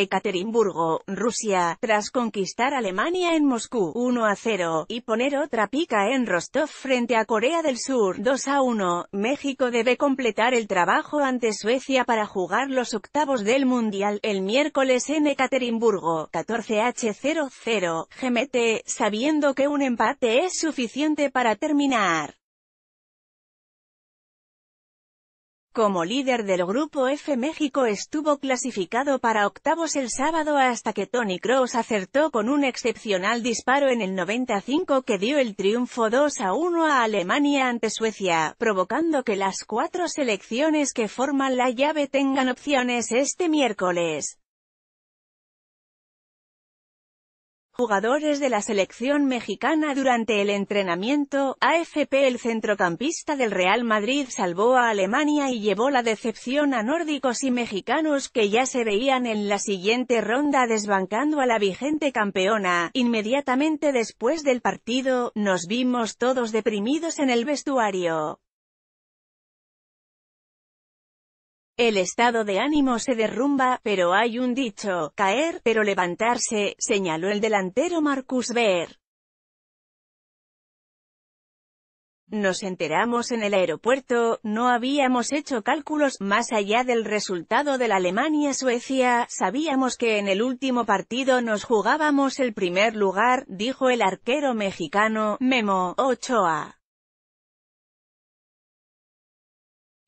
Ekaterimburgo, Rusia, tras conquistar Alemania en Moscú 1 a 0 y poner otra pica en Rostov frente a Corea del Sur 2 a 1. México debe completar el trabajo ante Suecia para jugar los octavos del Mundial el miércoles en Ekaterimburgo 14H00 GMT, sabiendo que un empate es suficiente para terminar. Como líder del grupo F México estuvo clasificado para octavos el sábado hasta que Tony Cross acertó con un excepcional disparo en el 95 que dio el triunfo 2 a 1 a Alemania ante Suecia, provocando que las cuatro selecciones que forman la llave tengan opciones este miércoles. jugadores de la selección mexicana durante el entrenamiento, AFP el centrocampista del Real Madrid salvó a Alemania y llevó la decepción a nórdicos y mexicanos que ya se veían en la siguiente ronda desbancando a la vigente campeona. Inmediatamente después del partido, nos vimos todos deprimidos en el vestuario. El estado de ánimo se derrumba, pero hay un dicho, caer, pero levantarse, señaló el delantero Marcus Ver. Nos enteramos en el aeropuerto, no habíamos hecho cálculos más allá del resultado de la Alemania-Suecia, sabíamos que en el último partido nos jugábamos el primer lugar, dijo el arquero mexicano, Memo, Ochoa.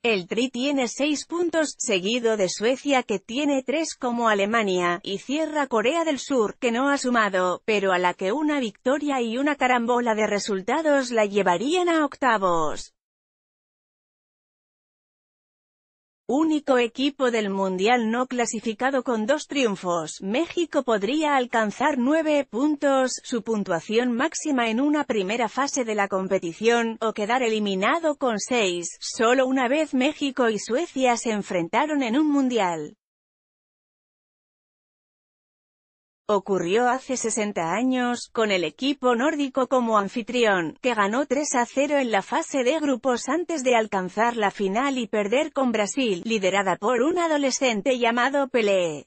El Tri tiene seis puntos, seguido de Suecia que tiene tres, como Alemania, y cierra Corea del Sur, que no ha sumado, pero a la que una victoria y una carambola de resultados la llevarían a octavos. único equipo del Mundial no clasificado con dos triunfos, México podría alcanzar nueve puntos, su puntuación máxima en una primera fase de la competición, o quedar eliminado con seis. Solo una vez México y Suecia se enfrentaron en un Mundial. Ocurrió hace 60 años, con el equipo nórdico como anfitrión, que ganó 3 a 0 en la fase de grupos antes de alcanzar la final y perder con Brasil, liderada por un adolescente llamado Pelé.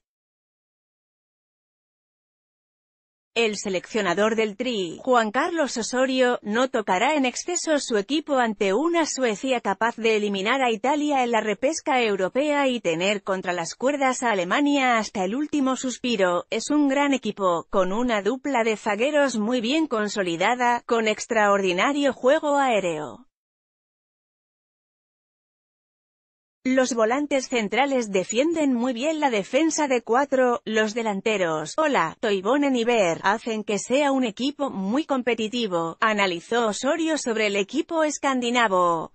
El seleccionador del Tri, Juan Carlos Osorio, no tocará en exceso su equipo ante una Suecia capaz de eliminar a Italia en la repesca europea y tener contra las cuerdas a Alemania hasta el último suspiro. Es un gran equipo, con una dupla de zagueros muy bien consolidada, con extraordinario juego aéreo. Los volantes centrales defienden muy bien la defensa de cuatro, los delanteros, Hola, Toivonen y Ver, hacen que sea un equipo muy competitivo, analizó Osorio sobre el equipo escandinavo.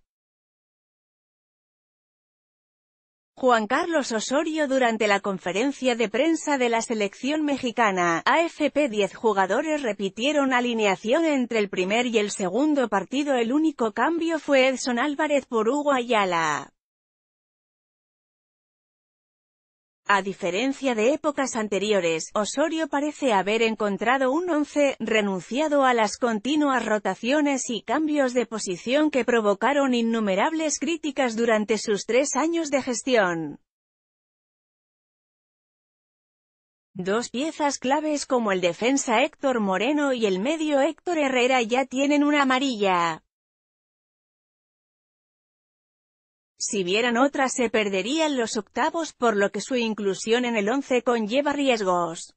Juan Carlos Osorio durante la conferencia de prensa de la selección mexicana, AFP 10 jugadores repitieron alineación entre el primer y el segundo partido el único cambio fue Edson Álvarez por Hugo Ayala. A diferencia de épocas anteriores, Osorio parece haber encontrado un 11, renunciado a las continuas rotaciones y cambios de posición que provocaron innumerables críticas durante sus tres años de gestión. Dos piezas claves como el defensa Héctor Moreno y el medio Héctor Herrera ya tienen una amarilla. Si vieran otra se perderían los octavos por lo que su inclusión en el once conlleva riesgos.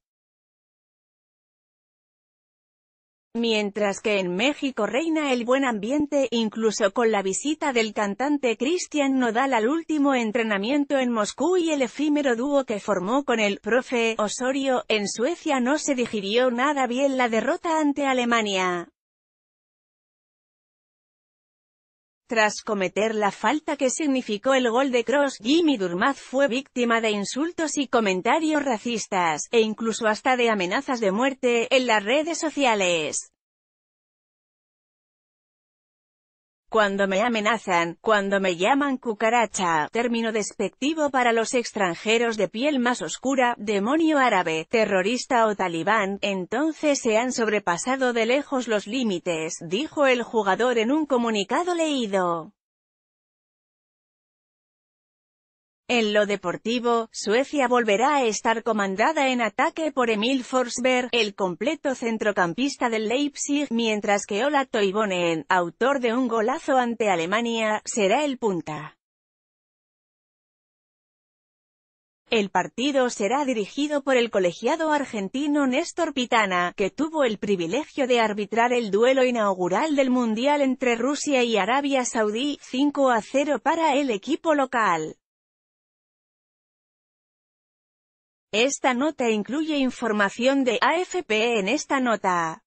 Mientras que en México reina el buen ambiente, incluso con la visita del cantante Cristian Nodal al último entrenamiento en Moscú y el efímero dúo que formó con el «profe» Osorio, en Suecia no se digirió nada bien la derrota ante Alemania. Tras cometer la falta que significó el gol de Cross, Jimmy Durmaz fue víctima de insultos y comentarios racistas, e incluso hasta de amenazas de muerte, en las redes sociales. cuando me amenazan, cuando me llaman cucaracha, término despectivo para los extranjeros de piel más oscura, demonio árabe, terrorista o talibán, entonces se han sobrepasado de lejos los límites, dijo el jugador en un comunicado leído. En lo deportivo, Suecia volverá a estar comandada en ataque por Emil Forsberg, el completo centrocampista del Leipzig, mientras que Ola Toivonen, autor de un golazo ante Alemania, será el punta. El partido será dirigido por el colegiado argentino Néstor Pitana, que tuvo el privilegio de arbitrar el duelo inaugural del Mundial entre Rusia y Arabia Saudí, 5 a 0 para el equipo local. Esta nota incluye información de AFP e en esta nota.